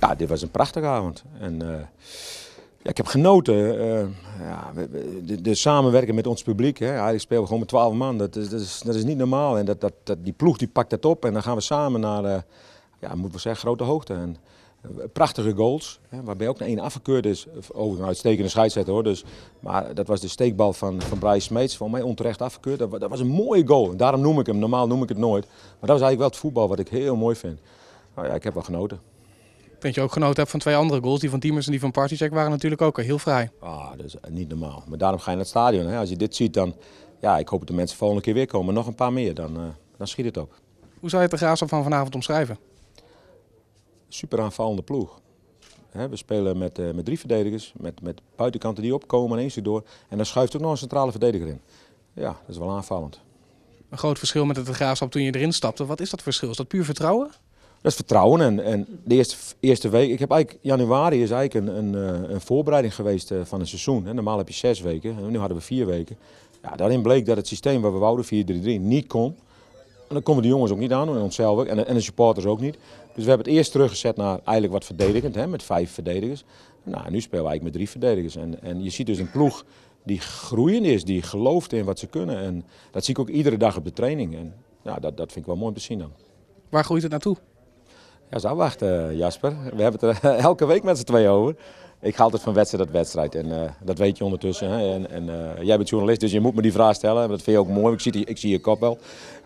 Ja, dit was een prachtige avond. En, eh, ja, ik heb genoten. Uh, ja, de, de samenwerking met ons publiek. Hè. Eigenlijk spelen we gewoon met 12 man. Dat is, dat is, niet normaal. En dat, dat, die ploeg die pakt dat op. En dan gaan we samen naar, uh, ja, moet wel zeggen, grote hoogte. En, prachtige goals, waarbij ook één afgekeurd is. Over een oh, nou, uitstekende scheidsrechter hoor. Dus, maar dat was de steekbal van, van Bryce Smeets, voor mij onterecht afgekeurd. Dat, was een mooie goal. Daarom noem ik hem. Normaal noem ik het nooit. Maar dat was eigenlijk wel het voetbal wat ik heel mooi vind. Nou ja, ik heb wel genoten. Ik dat je ook genoten hebt van twee andere goals. Die van Diemers en die van Partizak waren natuurlijk ook heel vrij. Ah, dat is niet normaal. Maar daarom ga je naar het stadion. Hè? Als je dit ziet, dan... Ja, ik hoop dat de mensen volgende keer weer komen. Nog een paar meer, dan, eh, dan schiet het op. Hoe zou je het de Graafschap van vanavond omschrijven? Super aanvallende ploeg. we spelen met, eh, met drie verdedigers, met, met buitenkanten die opkomen en eens door. En dan schuift ook nog een centrale verdediger in. Ja, dat is wel aanvallend. Een groot verschil met het Graafschap toen je erin stapte. Wat is dat verschil? Is dat puur vertrouwen? Dat is vertrouwen. En, de eerste, week, ik heb eigenlijk, januari is eigenlijk een, een, eh, een voorbereiding geweest eh, van een seizoen. Normaal heb je zes weken, en nu hadden we vier weken. Ja, daarin bleek dat het systeem waar we wouden, 4-3-3, niet kon. En dan komen de jongens ook niet aan en onszelf ook, en, en de supporters ook niet. Dus we hebben het eerst teruggezet naar eigenlijk wat verdedigend, hè, met vijf verdedigers. Nou, nu spelen we eigenlijk met drie verdedigers. En, en je ziet dus een ploeg die groeiend is, die gelooft in wat ze kunnen. En dat zie ik ook iedere dag op de training. En nou, dat, dat vind ik wel mooi om te zien dan. Waar groeit het naartoe? Ja, zou wachten eh, Jasper. We hebben het er elke week met z'n twee over. Ik ga altijd van wedstrijd tot wedstrijd en eh, dat weet je ondertussen. Hè? En, en eh, jij bent journalist, dus je moet me die vraag stellen. Dat vind je ook mooi, ik zie, ik zie je kop wel.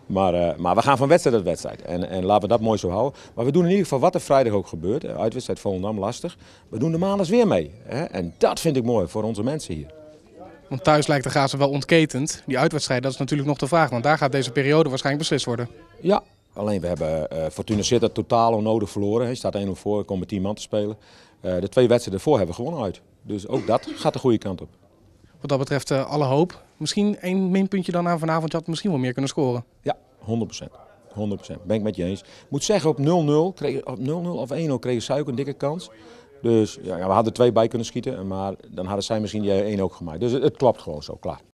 Maar, maar we gaan van wedstrijd tot wedstrijd en, en laten we dat mooi zo houden. Maar we doen in ieder geval wat er vrijdag ook gebeurt. Uitwedstrijd Volendam, lastig. We doen de eens weer mee. Hè? En dat vind ik mooi voor onze mensen hier. Want thuis lijkt de Gazen wel ontketend. Die uitwedstrijd, dat is natuurlijk nog de vraag. Want daar gaat deze periode waarschijnlijk beslist worden. Ja, Alleen we hebben uh, Fortuna Sittard totaal onnodig verloren. Hij staat 1-0 voor, komt met 10 man te spelen. Eh, de twee wedstrijden ervoor hebben we gewonnen uit. Dus ook dat gaat de goede kant op. Wat dat betreft eh, alle hoop. Misschien één minpuntje dan aan vanavond. Je had misschien wel meer kunnen scoren. Ja, 100%. 100%. Ben ik met je eens. moet zeggen, op 0-0 kreeg, op 0-0 of 1-0 kreeg Suik een dikke kans. Dus ja, we hadden twee bij kunnen schieten. Maar dan hadden zij misschien die 1 ook gemaakt. Dus het, klopt gewoon zo, klaar.